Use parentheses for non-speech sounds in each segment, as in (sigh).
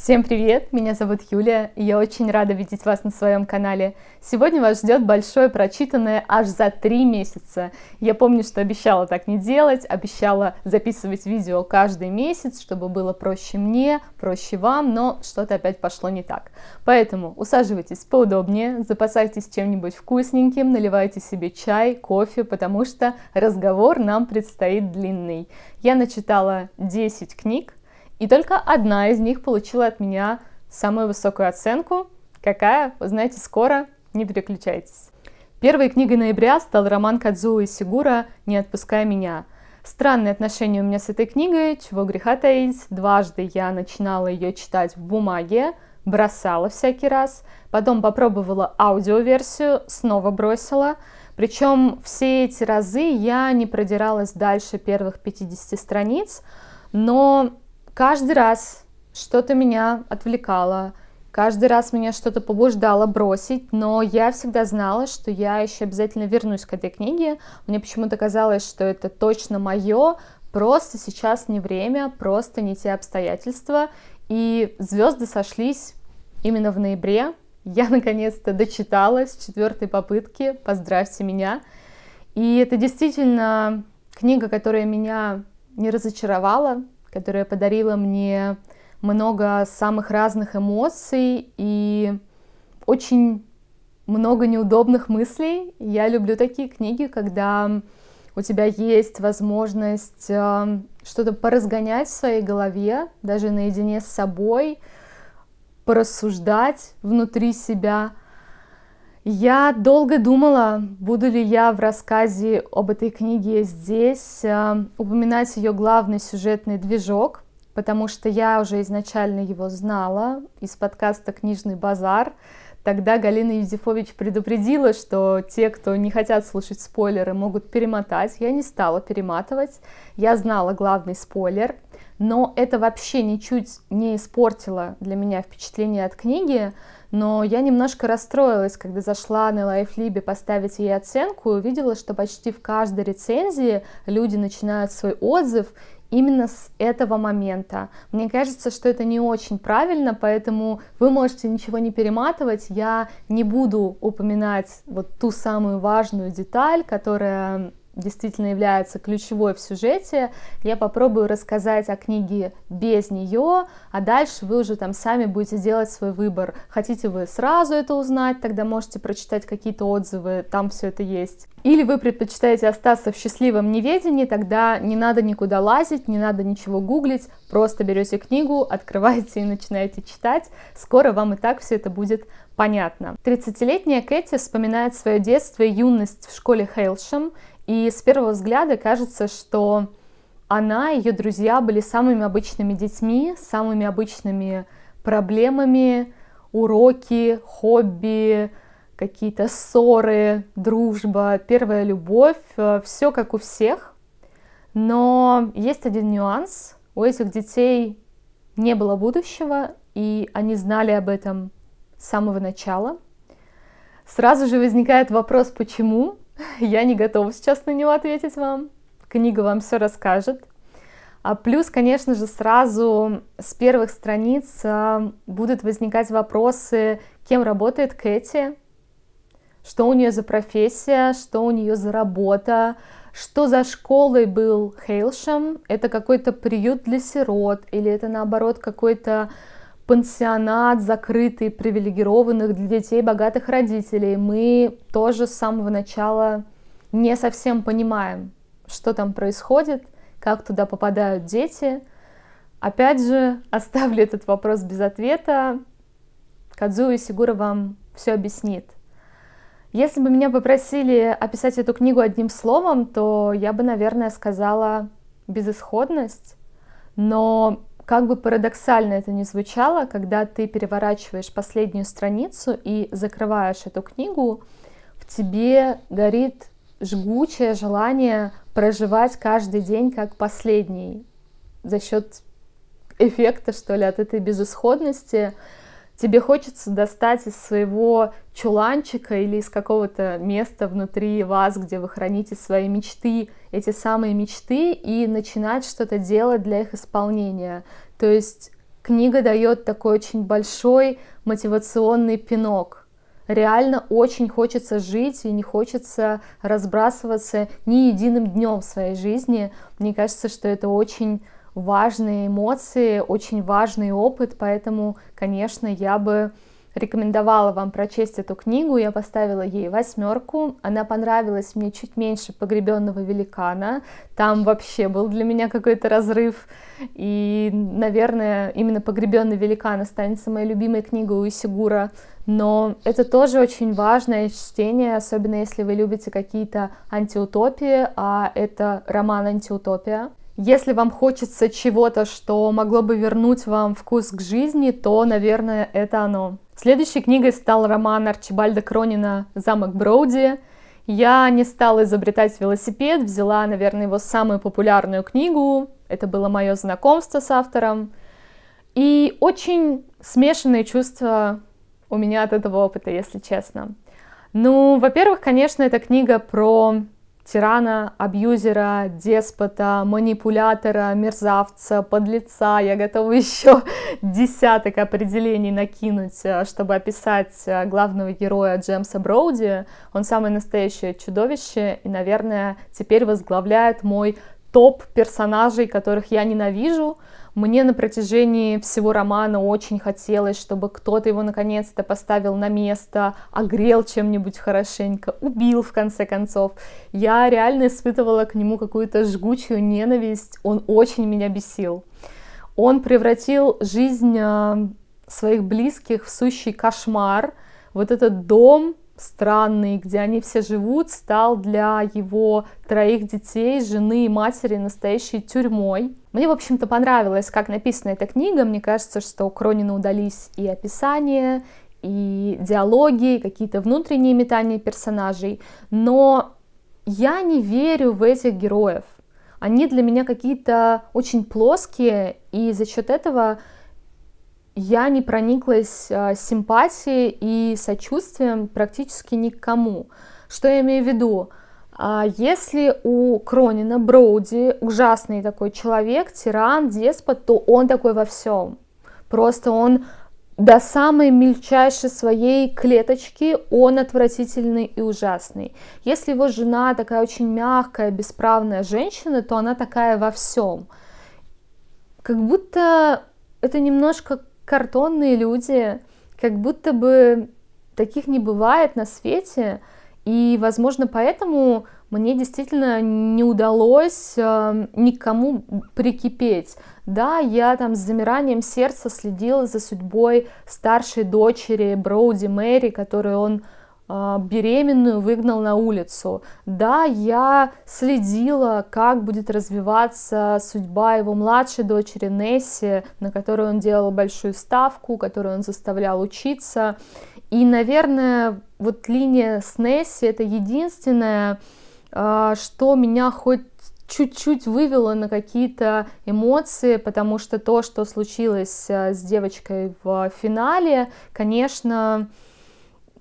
Всем привет! Меня зовут Юлия, и я очень рада видеть вас на своем канале. Сегодня вас ждет большое прочитанное аж за три месяца. Я помню, что обещала так не делать, обещала записывать видео каждый месяц, чтобы было проще мне, проще вам, но что-то опять пошло не так. Поэтому усаживайтесь поудобнее, запасайтесь чем-нибудь вкусненьким, наливайте себе чай, кофе, потому что разговор нам предстоит длинный. Я начитала 10 книг, и только одна из них получила от меня самую высокую оценку. Какая? Узнаете скоро. Не переключайтесь. Первой книгой ноября стал роман Кадзуо и Сигура «Не отпускай меня». Странные отношения у меня с этой книгой, чего греха таить. Дважды я начинала ее читать в бумаге, бросала всякий раз, потом попробовала аудиоверсию, снова бросила. Причем все эти разы я не продиралась дальше первых 50 страниц, но каждый раз что-то меня отвлекало, каждый раз меня что-то побуждало бросить, но я всегда знала, что я еще обязательно вернусь к этой книге. Мне почему-то казалось, что это точно мое, просто сейчас не время, просто не те обстоятельства. И звезды сошлись именно в ноябре. Я наконец-то дочитала с четвертой попытки «Поздравьте меня». И это действительно книга, которая меня не разочаровала, которая подарила мне много самых разных эмоций и очень много неудобных мыслей. Я люблю такие книги, когда у тебя есть возможность э, что-то поразгонять в своей голове, даже наедине с собой, порассуждать внутри себя – я долго думала, буду ли я в рассказе об этой книге здесь э, упоминать ее главный сюжетный движок, потому что я уже изначально его знала из подкаста «Книжный базар». Тогда Галина Юзефович предупредила, что те, кто не хотят слушать спойлеры, могут перемотать. Я не стала перематывать. Я знала главный спойлер, но это вообще ничуть не испортило для меня впечатление от книги, но я немножко расстроилась, когда зашла на Лайфлибе поставить ей оценку и увидела, что почти в каждой рецензии люди начинают свой отзыв именно с этого момента. Мне кажется, что это не очень правильно, поэтому вы можете ничего не перематывать, я не буду упоминать вот ту самую важную деталь, которая действительно является ключевой в сюжете, я попробую рассказать о книге без нее, а дальше вы уже там сами будете делать свой выбор. Хотите вы сразу это узнать, тогда можете прочитать какие-то отзывы, там все это есть. Или вы предпочитаете остаться в счастливом неведении, тогда не надо никуда лазить, не надо ничего гуглить, просто берете книгу, (laughs) открываете и начинаете читать. Скоро вам и так все это будет понятно. 30-летняя Кэти вспоминает свое детство и юность в школе Хейлшем и с первого взгляда кажется, что она и ее друзья были самыми обычными детьми, самыми обычными проблемами, уроки, хобби, какие-то ссоры, дружба, первая любовь, э, все как у всех. Но есть один нюанс. У этих детей не было будущего, и они знали об этом с самого начала. Сразу же возникает вопрос, почему? (laughs) Я не готова сейчас на него ответить вам. Книга вам все расскажет. А плюс, конечно же, сразу с первых страниц а, будут возникать вопросы, кем работает Кэти, что у нее за профессия, что у нее за работа, что за школой был Хейлшем, это какой-то приют для сирот, или это наоборот какой-то пансионат закрытый, привилегированных для детей богатых родителей, мы тоже с самого начала не совсем понимаем, что там происходит, как туда попадают дети. Опять же, (laughs) оставлю этот вопрос без ответа. Кадзуи Сигура вам все объяснит. Если бы меня попросили описать эту книгу одним словом, то я бы, наверное, сказала безысходность. Но как бы парадоксально это ни звучало, когда ты переворачиваешь последнюю страницу и закрываешь эту книгу, в тебе горит жгучее желание проживать каждый день как последний за счет эффекта, что ли, от этой безысходности, тебе хочется достать из своего чуланчика или из какого-то места внутри вас, где вы храните свои мечты, эти самые мечты, и начинать что-то делать для их исполнения. То есть книга дает такой очень большой мотивационный пинок – реально очень хочется жить и не хочется разбрасываться ни единым днем в своей жизни. Мне кажется, что это очень важные эмоции, очень важный опыт, поэтому, конечно, я бы рекомендовала вам прочесть эту книгу, я поставила ей восьмерку, она понравилась мне чуть меньше «Погребенного великана», там вообще был для меня какой-то разрыв, и, наверное, именно «Погребенный великан» останется моей любимой книгой у Исигура, но это тоже очень важное чтение, особенно если вы любите какие-то антиутопии, а это роман «Антиутопия». Если вам хочется чего-то, что могло бы вернуть вам вкус к жизни, то, наверное, это оно. Следующей книгой стал роман Арчибальда Кронина «Замок Броуди». Я не стала изобретать велосипед, взяла, наверное, его самую популярную книгу. Это было мое знакомство с автором. И очень смешанные чувства у меня от этого опыта, если честно. Ну, во-первых, конечно, эта книга про тирана, абьюзера, деспота, манипулятора, мерзавца, подлеца. Я готова еще десяток определений накинуть, э, чтобы описать э, главного героя Джеймса Броуди. Он самое настоящее чудовище и, наверное, теперь возглавляет мой топ персонажей, которых я ненавижу. Мне на протяжении всего романа очень хотелось, чтобы кто-то его наконец-то поставил на место, огрел чем-нибудь хорошенько, убил в конце концов. Я реально испытывала к нему какую-то жгучую ненависть, он очень меня бесил. Он превратил жизнь э, своих близких в сущий кошмар. Вот этот дом, странный, где они все живут, стал для его троих детей, жены и матери настоящей тюрьмой. Мне, в общем-то, понравилось, как написана эта книга. Мне кажется, что у Кронина удались и описание, и диалоги, и какие-то внутренние метания персонажей. Но я не верю в этих героев. Они для меня какие-то очень плоские, и за счет этого я не прониклась э, симпатией и сочувствием практически никому. Что я имею в виду? А, если у Кронина Броуди ужасный такой человек, тиран, деспот, то он такой во всем. Просто он до самой мельчайшей своей клеточки он отвратительный и ужасный. Если его жена такая очень мягкая, бесправная женщина, то она такая во всем. Как будто это немножко картонные люди, как будто бы таких не бывает на свете, и, возможно, поэтому мне действительно не удалось э, никому прикипеть. Да, я там с замиранием сердца следила за судьбой старшей дочери Броуди Мэри, которую он а, беременную выгнал на улицу. Да, я следила, как будет развиваться судьба его младшей дочери Несси, на которую он делал большую ставку, которую он заставлял учиться. И, наверное, вот линия с Несси это единственное, а, что меня хоть чуть-чуть вывело на какие-то эмоции, потому что то, что случилось а, с девочкой в финале, конечно,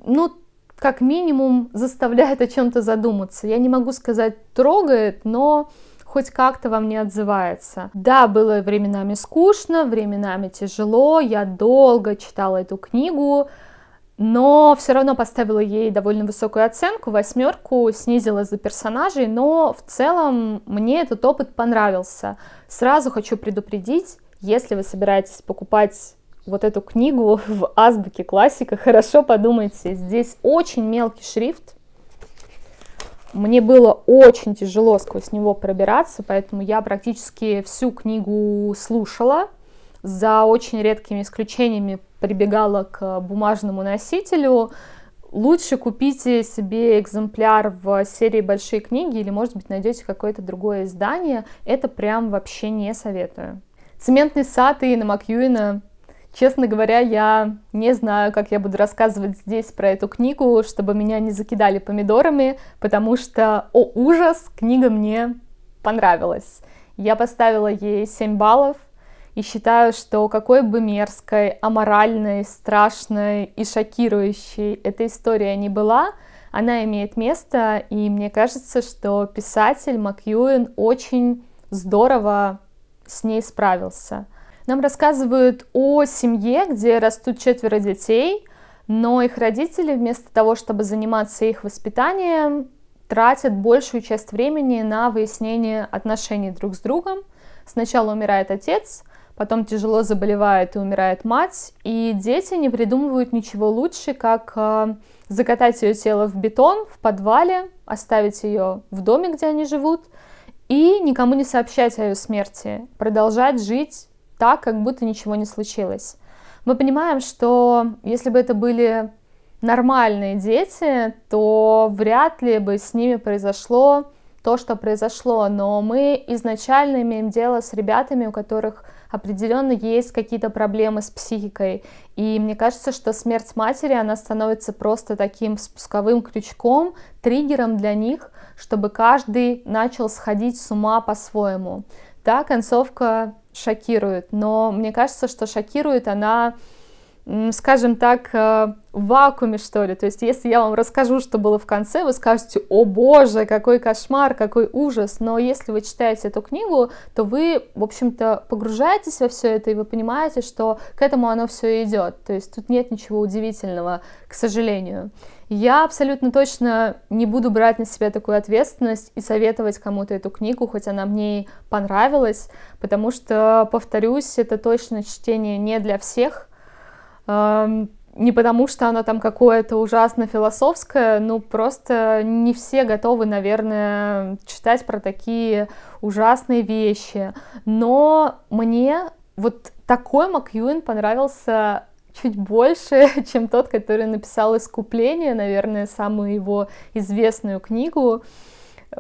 ну, как минимум заставляет о чем-то задуматься. Я не могу сказать трогает, но хоть как-то вам не отзывается. Да, было временами скучно, временами тяжело, я долго читала эту книгу, но все равно поставила ей довольно высокую оценку, восьмерку снизила за персонажей, но в целом мне этот опыт понравился. Сразу хочу предупредить, если вы собираетесь покупать вот эту книгу (laughs) в азбуке классика, хорошо подумайте. Здесь очень мелкий шрифт. Мне было очень тяжело сквозь него пробираться, поэтому я практически всю книгу слушала. За очень редкими исключениями прибегала к бумажному носителю. Лучше купите себе экземпляр в серии «Большие книги» или, может быть, найдете какое-то другое издание. Это прям вообще не советую. «Цементный сад» и «На Макьюина» Честно говоря, я не знаю, как я буду рассказывать здесь про эту книгу, чтобы меня не закидали помидорами, потому что, о ужас, книга мне понравилась. Я поставила ей 7 баллов и считаю, что какой бы мерзкой, аморальной, страшной и шокирующей эта история не была, она имеет место, и мне кажется, что писатель Макьюин очень здорово с ней справился. Нам рассказывают о семье, где растут четверо детей, но их родители вместо того, чтобы заниматься их воспитанием, тратят большую часть времени на выяснение отношений друг с другом. Сначала умирает отец, потом тяжело заболевает и умирает мать, и дети не придумывают ничего лучше, как э, закатать ее тело в бетон в подвале, оставить ее в доме, где они живут, и никому не сообщать о ее смерти, продолжать жить так, как будто ничего не случилось. Мы понимаем, что если бы это были нормальные дети, то вряд ли бы с ними произошло то, что произошло, но мы изначально имеем дело с ребятами, у которых определенно есть какие-то проблемы с психикой. И мне кажется, что смерть матери, она становится просто таким спусковым крючком, триггером для них, чтобы каждый начал сходить с ума по-своему. Да, концовка шокирует, но мне кажется, что шокирует она скажем так, э, в вакууме, что ли. То есть, если я вам расскажу, что было в конце, вы скажете, о боже, какой кошмар, какой ужас. Но если вы читаете эту книгу, то вы, в общем-то, погружаетесь во все это, и вы понимаете, что к этому оно все идет. То есть, тут нет ничего удивительного, к сожалению. Я абсолютно точно не буду брать на себя такую ответственность и советовать кому-то эту книгу, хоть она мне и понравилась, потому что, повторюсь, это точно чтение не для всех — не потому, что оно там какое-то ужасно философское, ну просто не все готовы, наверное, читать про такие ужасные вещи. Но мне вот такой Макьюин понравился чуть больше, (laughs) чем тот, который написал «Искупление», наверное, самую его известную книгу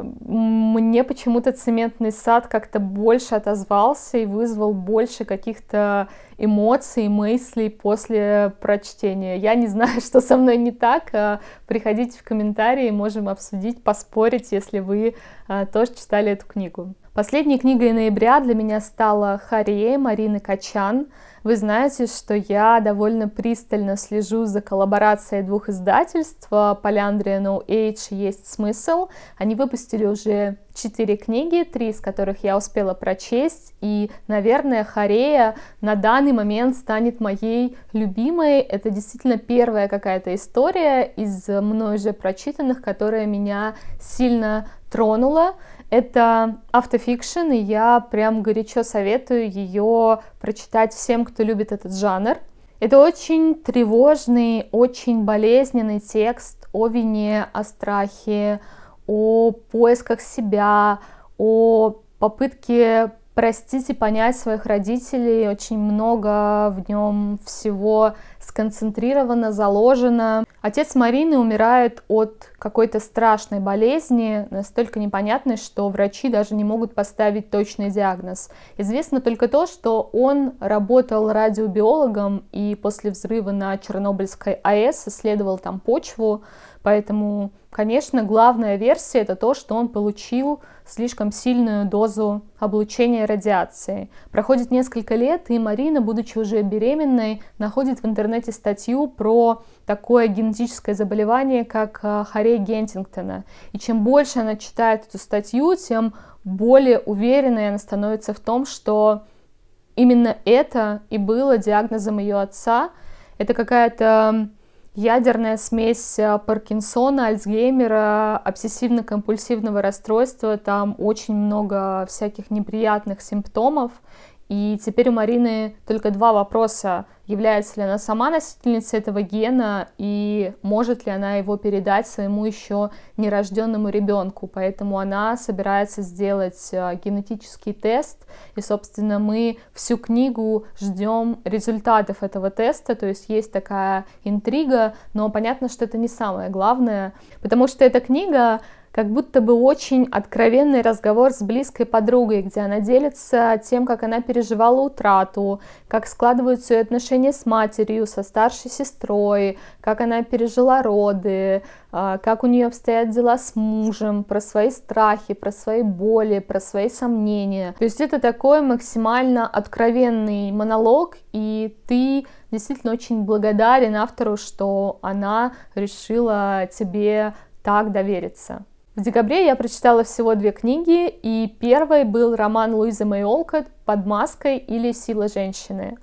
мне почему-то цементный сад как-то больше отозвался и вызвал больше каких-то эмоций, мыслей после прочтения. Я не знаю, (laughs) что со мной не так. А приходите в комментарии, можем обсудить, поспорить, если вы а, тоже читали эту книгу. Последней книгой ноября для меня стала Харе Марины Качан. Вы знаете, что я довольно пристально слежу за коллаборацией двух издательств. Поляндрия No Age есть смысл. Они выпустили уже четыре книги, три из которых я успела прочесть, и, наверное, Харея на данный момент станет моей любимой. Это действительно первая какая-то история из мной уже прочитанных, которая меня сильно тронула. Это автофикшн, и я прям горячо советую ее прочитать всем, кто любит этот жанр. Это очень тревожный, очень болезненный текст о вине, о страхе, о поисках себя, о попытке простить и понять своих родителей. Очень много в нем всего сконцентрировано, заложено. Отец Марины умирает от какой-то страшной болезни, настолько непонятной, что врачи даже не могут поставить точный диагноз. Известно только то, что он работал радиобиологом и после взрыва на Чернобыльской АЭС исследовал там почву, Поэтому, конечно, главная версия это то, что он получил слишком сильную дозу облучения радиации. Проходит несколько лет, и Марина, будучи уже беременной, находит в интернете статью про такое генетическое заболевание, как а, хорея Гентингтона. И чем больше она читает эту статью, тем более уверенной она становится в том, что именно это и было диагнозом ее отца. Это какая-то ядерная смесь э, Паркинсона, Альцгеймера, обсессивно-компульсивного расстройства. Там очень много всяких неприятных симптомов. И теперь у Марины только два вопроса. Является ли она сама носительницей этого гена и может ли она его передать своему еще нерожденному ребенку. Поэтому она собирается сделать э, генетический тест. И, собственно, мы всю книгу ждем результатов этого теста. То есть есть такая интрига, но понятно, что это не самое главное, потому что эта книга как будто бы очень откровенный разговор с близкой подругой, где она делится тем, как она переживала утрату, как складываются ее отношения с матерью, со старшей сестрой, как она пережила роды, а, как у нее обстоят дела с мужем, про свои страхи, про свои боли, про свои сомнения. То есть это такой максимально откровенный монолог, и ты действительно очень благодарен автору, что она решила тебе так довериться. В декабре я прочитала всего две книги, и первой был роман Луизы Мэй «Под маской» или «Сила женщины».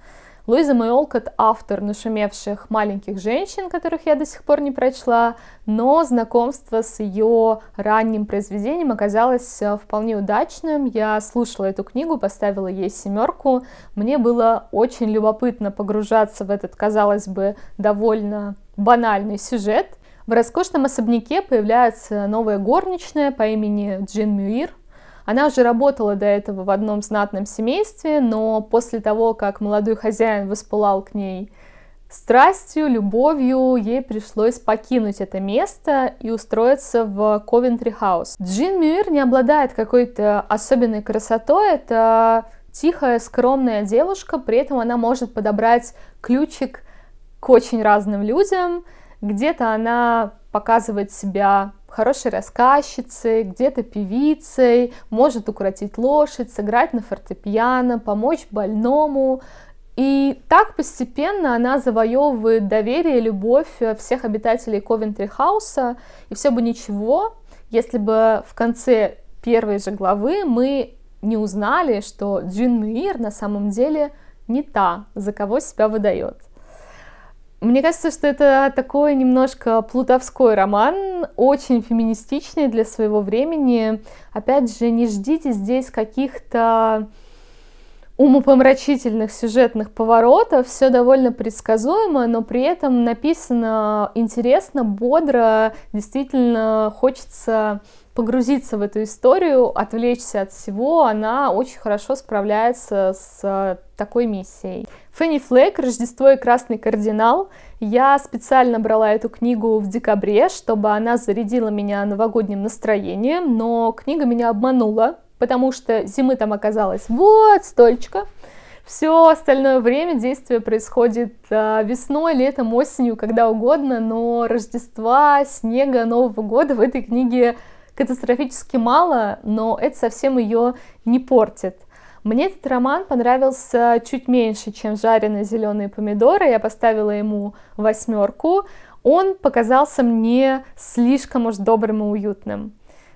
Луиза Мэй автор нашумевших «Маленьких женщин», которых я до сих пор не прочла, но знакомство с ее ранним произведением оказалось э, вполне удачным. Я слушала эту книгу, поставила ей семерку. Мне было очень любопытно погружаться в этот, казалось бы, довольно банальный сюжет — в роскошном особняке появляется новая горничная по имени Джин Мюир. Она уже работала до этого в одном знатном семействе, но после того, как молодой хозяин воспылал к ней страстью, любовью, ей пришлось покинуть это место и устроиться в Ковентри Хаус. Джин Мюир не обладает какой-то особенной красотой, это тихая, скромная девушка, при этом она может подобрать ключик к очень разным людям, где-то она показывает себя хорошей рассказчицей, где-то певицей, может укротить лошадь, сыграть на фортепиано, помочь больному. И так постепенно она завоевывает доверие и любовь э, всех обитателей Ковентри Хауса, и все бы ничего, если бы в конце первой же главы мы не узнали, что Джин Мир на самом деле не та, за кого себя выдает. Мне кажется, что это такой немножко плутовской роман, очень феминистичный для своего времени. Опять же, не ждите здесь каких-то умопомрачительных сюжетных поворотов, все довольно предсказуемо, но при этом написано интересно, бодро, действительно хочется погрузиться в эту историю, отвлечься от всего, она очень хорошо справляется с такой миссией. Фенни Флэк «Рождество и красный кардинал». Я специально брала эту книгу в декабре, чтобы она зарядила меня новогодним настроением, но книга меня обманула, потому что зимы там оказалось вот столько. Все остальное время действие происходит а, весной, летом, осенью, когда угодно, но Рождества, снега, Нового года в этой книге катастрофически мало, но это совсем ее не портит. Мне этот роман понравился чуть меньше, чем «Жареные зеленые помидоры». Я поставила ему восьмерку. Он показался мне слишком уж добрым и уютным.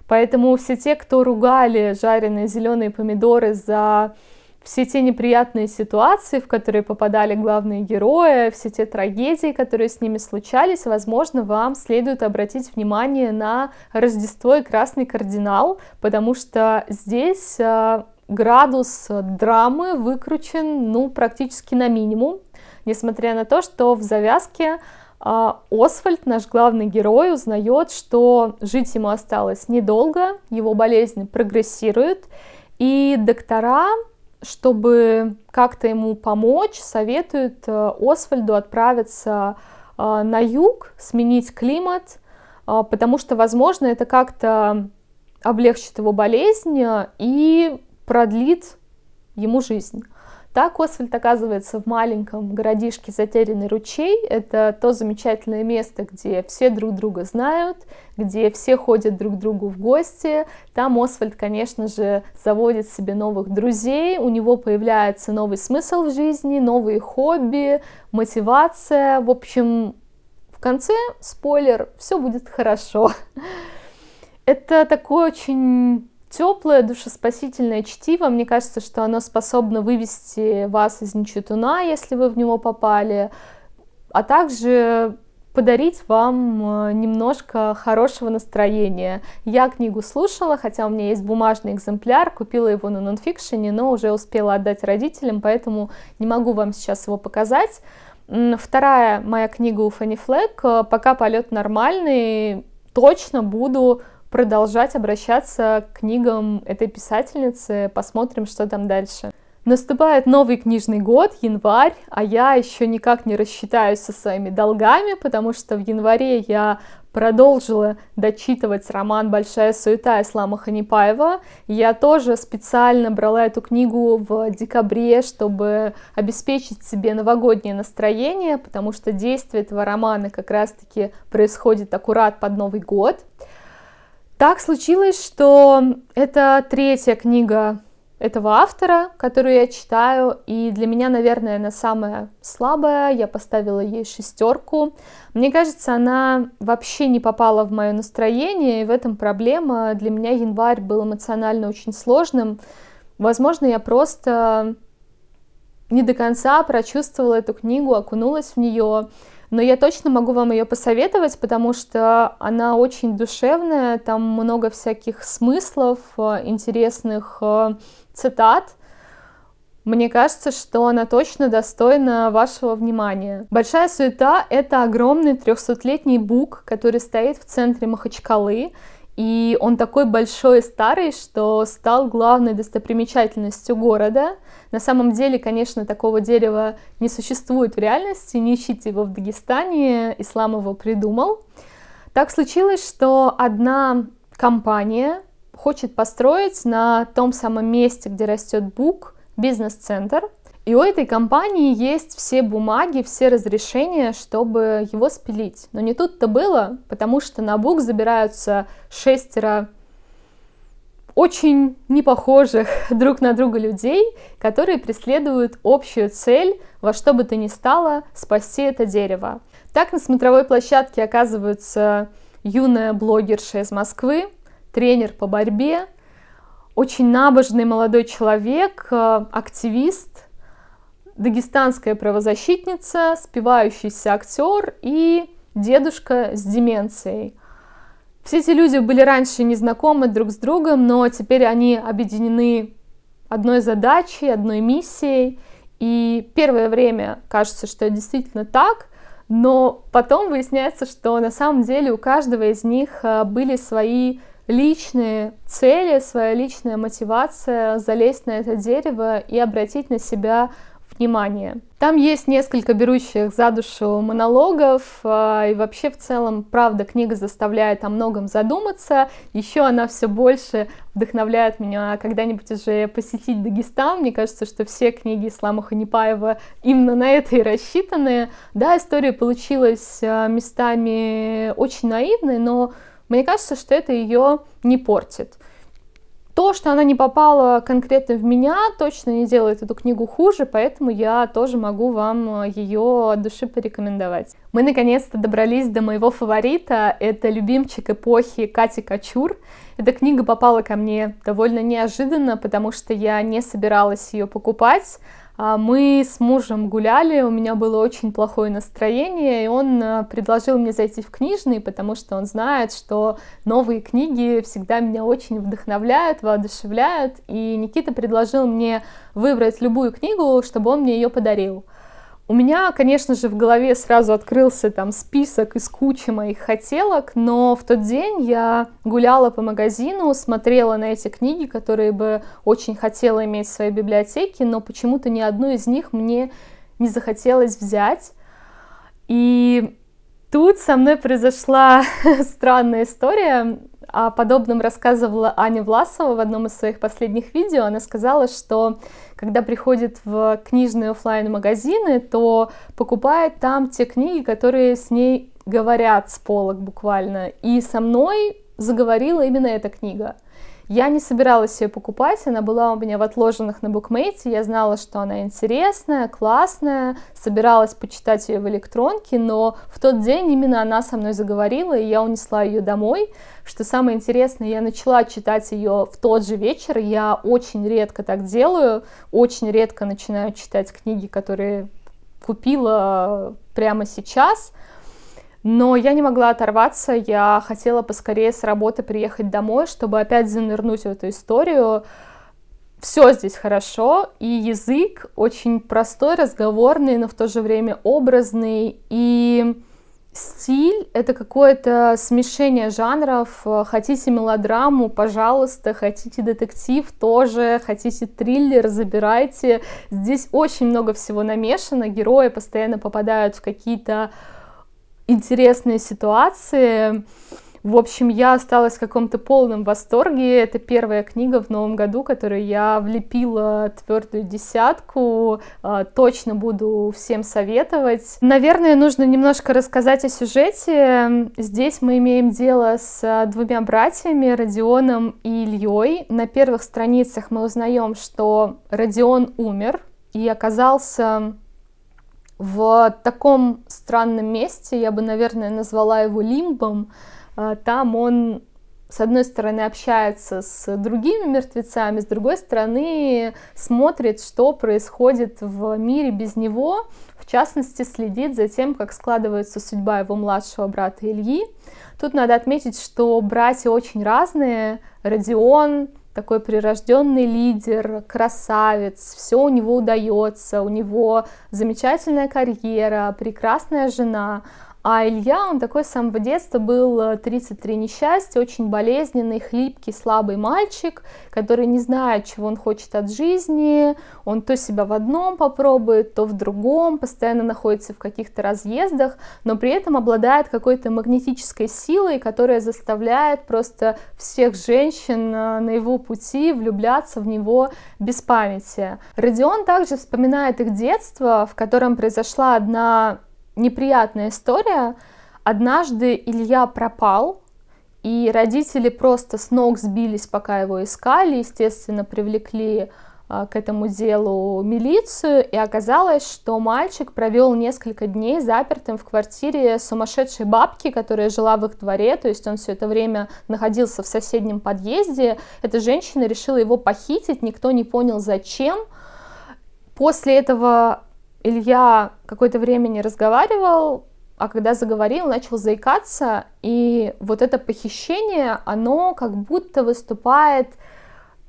Поэтому все те, кто ругали жареные зеленые помидоры за все те неприятные ситуации, в которые попадали главные герои, все те трагедии, которые с ними случались, возможно, вам следует обратить внимание на Рождество и Красный кардинал, потому что здесь э, градус драмы выкручен, ну, практически на минимум, несмотря на то, что в завязке а, Освальд, наш главный герой, узнает, что жить ему осталось недолго, его болезнь прогрессирует, и доктора, чтобы как-то ему помочь, советуют э, Освальду отправиться э, на юг, сменить климат, э, потому что, возможно, это как-то облегчит его болезнь и продлит ему жизнь. Так Освальд оказывается в маленьком городишке Затерянный ручей. Это то замечательное место, где все друг друга знают, где все ходят друг к другу в гости. Там Освальд, конечно же, заводит себе новых друзей, у него появляется новый смысл в жизни, новые хобби, мотивация. В общем, в конце, спойлер, все будет хорошо. (laughs) Это такой очень теплое, душеспасительное чтиво. Мне кажется, что оно способно вывести вас из нечетуна, если вы в него попали, а также подарить вам э, немножко хорошего настроения. Я книгу слушала, хотя у меня есть бумажный экземпляр, купила его на нонфикшене, но уже успела отдать родителям, поэтому не могу вам сейчас его показать. Вторая моя книга у Фанни Флэг «Пока полет нормальный», точно буду продолжать обращаться к книгам этой писательницы. Посмотрим, что там дальше. Наступает новый книжный год, январь, а я еще никак не рассчитаюсь со своими долгами, потому что в январе я продолжила дочитывать роман «Большая суета» Ислама Ханипаева. Я тоже специально брала эту книгу в декабре, чтобы обеспечить себе новогоднее настроение, потому что действие этого романа как раз-таки происходит аккурат под Новый год. Так случилось, что это третья книга этого автора, которую я читаю, и для меня, наверное, она самая слабая, я поставила ей шестерку. Мне кажется, она вообще не попала в мое настроение, и в этом проблема. Для меня январь был эмоционально очень сложным. Возможно, я просто не до конца прочувствовала эту книгу, окунулась в нее, но я точно могу вам ее посоветовать, потому что она очень душевная, там много всяких смыслов, э, интересных э, цитат. Мне кажется, что она точно достойна вашего внимания. «Большая суета» — это огромный 300-летний бук, который стоит в центре Махачкалы, и он такой большой и старый, что стал главной достопримечательностью города. На самом деле, конечно, такого дерева не существует в реальности, не ищите его в Дагестане, ислам его придумал. Так случилось, что одна компания хочет построить на том самом месте, где растет бук, бизнес-центр – и у этой компании есть все бумаги, все разрешения, чтобы его спилить. Но не тут-то было, потому что на Бук забираются шестеро очень непохожих (laughs) друг на друга людей, которые преследуют общую цель во что бы то ни стало спасти это дерево. Так на смотровой площадке оказываются юная блогерша из Москвы, тренер по борьбе, очень набожный молодой человек, э, активист, дагестанская правозащитница, спивающийся актер и дедушка с деменцией. Все эти люди были раньше незнакомы друг с другом, но теперь они объединены одной задачей, одной миссией. И первое время кажется, что это действительно так, но потом выясняется, что на самом деле у каждого из них э, были свои личные цели, своя личная мотивация залезть на это дерево и обратить на себя внимание. Там есть несколько берущих за душу монологов, а, и вообще в целом, правда, книга заставляет о многом задуматься. Еще она все больше вдохновляет меня когда-нибудь уже посетить Дагестан. Мне кажется, что все книги Ислама Ханипаева именно на это и рассчитаны. Да, история получилась а, местами очень наивной, но мне кажется, что это ее не портит. То, что она не попала конкретно в меня, точно не делает эту книгу хуже, поэтому я тоже могу вам э, ее от души порекомендовать. Мы наконец-то добрались до моего фаворита. Это любимчик эпохи Кати Качур. Эта книга попала ко мне довольно неожиданно, потому что я не собиралась ее покупать. А мы с мужем гуляли, у меня было очень плохое настроение, и он э, предложил мне зайти в книжный, потому что он знает, что новые книги всегда меня очень вдохновляют, воодушевляют, и Никита предложил мне выбрать любую книгу, чтобы он мне ее подарил. У меня, конечно же, в голове сразу открылся там список из кучи моих хотелок, но в тот день я гуляла по магазину, смотрела на эти книги, которые бы очень хотела иметь в своей библиотеке, но почему-то ни одну из них мне не захотелось взять. И тут со мной произошла (laughs) странная история. О подобном рассказывала Аня Власова в одном из своих последних видео. Она сказала, что когда приходит в книжные офлайн магазины то покупает там те книги, которые с ней говорят с полок буквально. И со мной заговорила именно эта книга. Я не собиралась ее покупать, она была у меня в отложенных на букмейте, я знала, что она интересная, классная, собиралась почитать ее в электронке, но в тот день именно она со мной заговорила, и я унесла ее домой. Что самое интересное, я начала читать ее в тот же вечер, я очень редко так делаю, очень редко начинаю читать книги, которые купила прямо сейчас – но я не могла оторваться, я хотела поскорее с работы приехать домой, чтобы опять занырнуть в эту историю. Все здесь хорошо, и язык очень простой, разговорный, но в то же время образный, и стиль — это какое-то смешение жанров. Хотите мелодраму — пожалуйста, хотите детектив — тоже, хотите триллер — забирайте. Здесь очень много всего намешано, герои постоянно попадают в какие-то интересные ситуации. В общем, я осталась в каком-то полном восторге. Это первая книга в новом году, которую я влепила твердую десятку. А, точно буду всем советовать. Наверное, нужно немножко рассказать о сюжете. Здесь мы имеем дело с а, двумя братьями, Родионом и Ильей. На первых страницах мы узнаем, что Родион умер и оказался в таком странном месте, я бы, наверное, назвала его лимбом, а, там он с одной стороны общается с другими мертвецами, с другой стороны смотрит, что происходит в мире без него, в частности следит за тем, как складывается судьба его младшего брата Ильи. Тут надо отметить, что братья очень разные. Родион такой прирожденный лидер, красавец, все у него удается, у него замечательная карьера, прекрасная жена, а Илья, он такой с самого детства был 33 э, несчастья, очень болезненный, хлипкий, слабый мальчик, который не знает, чего он хочет от жизни, он то себя в одном попробует, то в другом, постоянно находится в каких-то разъездах, но при этом обладает какой-то магнетической силой, которая заставляет просто всех женщин э, на его пути влюбляться в него без памяти. Родион также вспоминает их детство, в котором произошла одна неприятная история. Однажды Илья пропал, и родители просто с ног сбились, пока его искали, естественно, привлекли а, к этому делу милицию, и оказалось, что мальчик провел несколько дней запертым в квартире сумасшедшей бабки, которая жила в их дворе, то есть он все это время находился в соседнем подъезде. Эта женщина решила его похитить, никто не понял зачем. После этого Илья какое-то время не разговаривал, а когда заговорил, начал заикаться, и вот это похищение, оно как будто выступает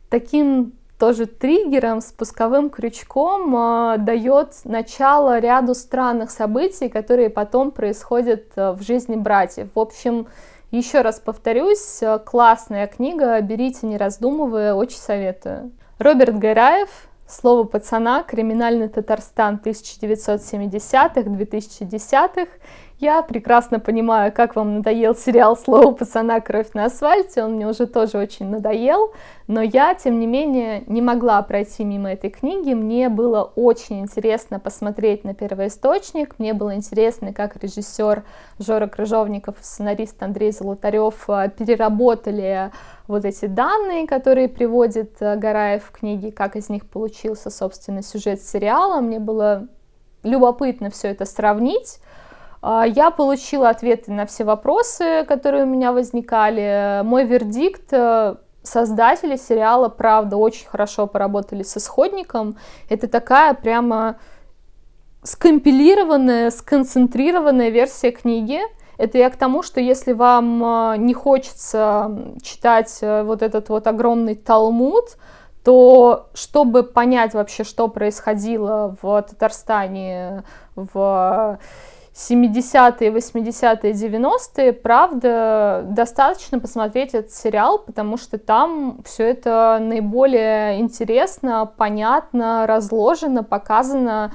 таким тоже триггером, спусковым крючком, э, дает начало ряду странных событий, которые потом происходят а, в жизни братьев. В общем, еще раз повторюсь, а, классная книга, берите, не раздумывая, очень советую. Роберт Гараев Слово пацана «Криминальный Татарстан 1970-х, 2010-х» Я прекрасно понимаю, как вам надоел сериал «Слово пацана. Кровь на асфальте». Он мне уже тоже очень надоел. Но я, тем не менее, не могла пройти мимо этой книги. Мне было очень интересно посмотреть на первоисточник. Мне было интересно, как режиссер Жора Крыжовников и сценарист Андрей Золотарев э, переработали вот эти данные, которые приводит э, Гараев в книге, как из них получился, собственно, сюжет сериала. Мне было любопытно все это сравнить. А, я получила ответы на все вопросы, которые у меня возникали. Мой вердикт э, создатели сериала, правда, очень хорошо поработали с исходником. Это такая прямо скомпилированная, сконцентрированная версия книги. Это я к тому, что если вам э, не хочется читать э, вот этот вот огромный талмуд, то чтобы понять вообще, что происходило в Татарстане в 70-е, 80-е, 90-е, правда, достаточно посмотреть этот сериал, потому что там все это наиболее интересно, понятно, разложено, показано.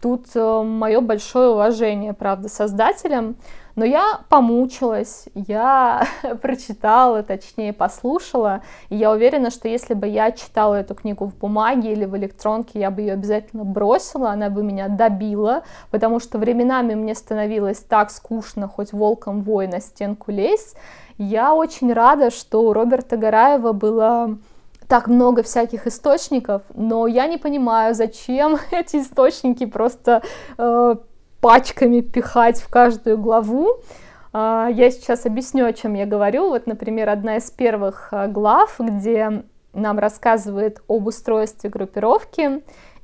Тут э, мое большое уважение, правда, создателям. Но я помучилась, я (laughs) прочитала, точнее послушала, и я уверена, что если бы я читала эту книгу в бумаге или в электронке, я бы ее обязательно бросила, она бы меня добила, потому что временами мне становилось так скучно, хоть волком вой на стенку лезь. Я очень рада, что у Роберта Гараева было так много всяких источников, но я не понимаю, зачем (laughs) эти источники просто э, пачками пихать в каждую главу. А, я сейчас объясню, о чем я говорю. Вот, например, одна из первых а, глав, где нам рассказывает об устройстве группировки.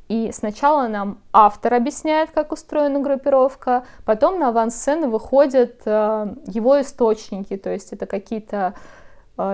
И сначала нам автор объясняет, как устроена группировка, потом на авансцену выходят а, его источники, то есть это какие-то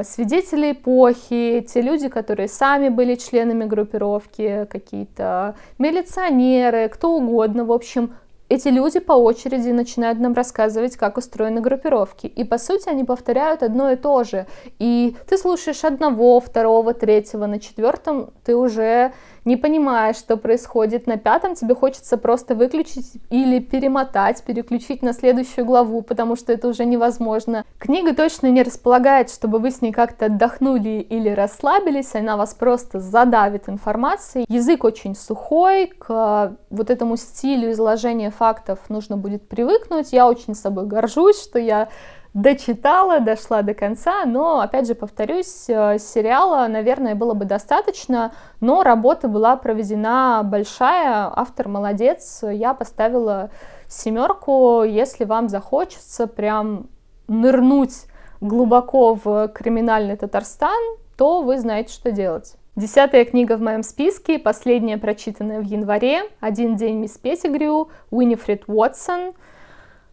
свидетели эпохи, те люди, которые сами были членами группировки, какие-то милиционеры, кто угодно, в общем, эти люди по очереди начинают нам рассказывать, как устроены группировки. И по сути они повторяют одно и то же. И ты слушаешь одного, второго, третьего, на четвертом ты уже не понимаешь, что происходит. На пятом тебе хочется просто выключить или перемотать, переключить на следующую главу, потому что это уже невозможно. Книга точно не располагает, чтобы вы с ней как-то отдохнули или расслабились, она вас просто задавит информацией. Язык очень сухой, к э, вот этому стилю изложения фактов нужно будет привыкнуть. Я очень собой горжусь, что я дочитала, дошла до конца, но, опять же, повторюсь, э, сериала, наверное, было бы достаточно, но работа была проведена большая, автор молодец, я поставила семерку, если вам захочется прям нырнуть глубоко в криминальный Татарстан, то вы знаете, что делать. Десятая книга в моем списке, последняя прочитанная в январе, «Один день мисс Петтигрю», Уинифред Уотсон.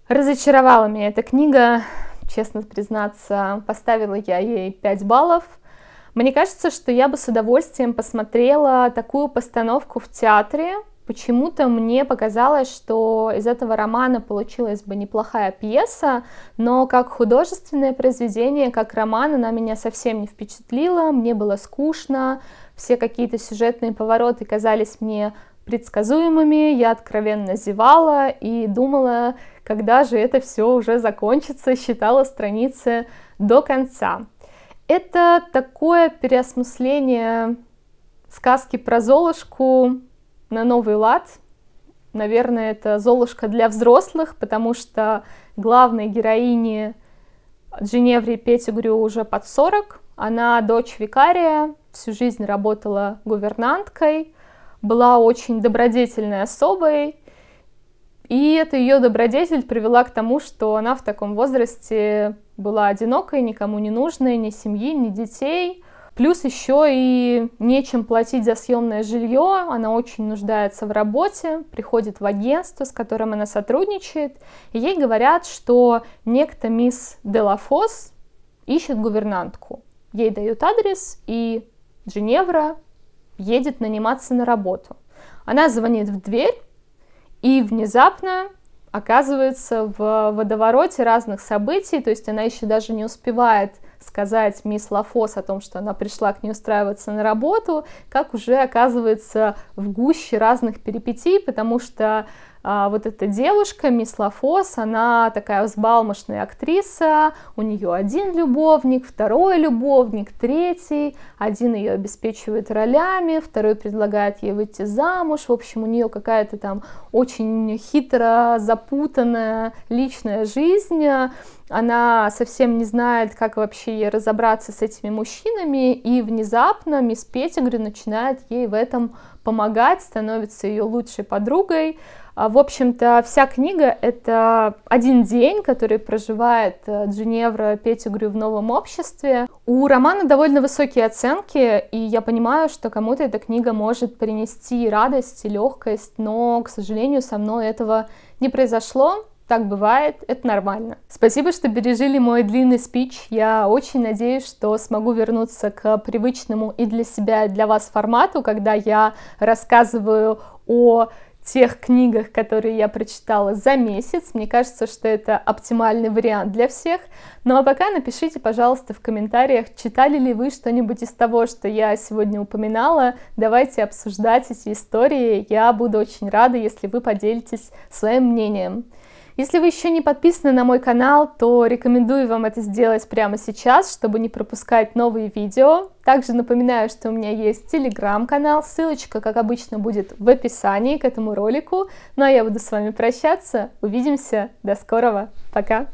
Разочаровала меня эта книга, честно признаться, поставила я ей 5 баллов. Мне кажется, что я бы с удовольствием посмотрела такую постановку в театре, Почему-то мне показалось, что из этого романа получилась бы неплохая пьеса, но как художественное произведение, как роман, она меня совсем не впечатлила, мне было скучно, все какие-то сюжетные повороты казались мне предсказуемыми, я откровенно зевала и думала, когда же это все уже закончится, считала страницы до конца. Это такое переосмысление сказки про Золушку на новый лад. Наверное, это «Золушка» для взрослых, потому что главной героине Дженевре Петтигрю уже под 40. Она дочь викария, всю жизнь работала гувернанткой, была очень добродетельной особой, и эта ее добродетель привела к тому, что она в таком возрасте была одинокой, никому не нужной, ни семьи, ни детей. Плюс еще и нечем платить за съемное жилье, она очень нуждается в работе, приходит в агентство, с которым она сотрудничает, и ей говорят, что некто мисс Делафос ищет гувернантку. Ей дают адрес, и Женевра едет наниматься на работу. Она звонит в дверь, и внезапно оказывается в водовороте разных событий, то есть она еще даже не успевает сказать мисс Лафос о том, что она пришла к ней устраиваться на работу, как уже оказывается в гуще разных перипетий, потому что а, вот эта девушка, мисс Лафос, она такая взбалмошная актриса, у нее один любовник, второй любовник, третий, один ее обеспечивает ролями, второй предлагает ей выйти замуж, в общем, у нее какая-то там очень хитро запутанная личная жизнь, она совсем не знает, как вообще ей разобраться с этими мужчинами, и внезапно мисс Петтигри начинает ей в этом помогать, становится ее лучшей подругой, а, в общем-то, вся книга — это один день, который проживает э, Джиневра Петтигрю в новом обществе. У романа довольно высокие оценки, и я понимаю, что кому-то эта книга может принести радость и легкость, но, к сожалению, со мной этого не произошло. Так бывает, это нормально. Спасибо, что пережили мой длинный спич. Я очень надеюсь, что смогу вернуться к привычному и для себя, и для вас формату, когда я рассказываю о тех книгах, которые я прочитала за месяц. Мне кажется, что это оптимальный вариант для всех. Ну а пока напишите, пожалуйста, в комментариях, читали ли вы что-нибудь из того, что я сегодня упоминала. Давайте обсуждать эти истории. Я буду очень рада, если вы поделитесь своим мнением. Если вы еще не подписаны на мой канал, то рекомендую вам это сделать прямо сейчас, чтобы не пропускать новые видео. Также напоминаю, что у меня есть телеграм-канал, ссылочка, как обычно, будет в описании к этому ролику. Ну а я буду с вами прощаться, увидимся, до скорого, пока!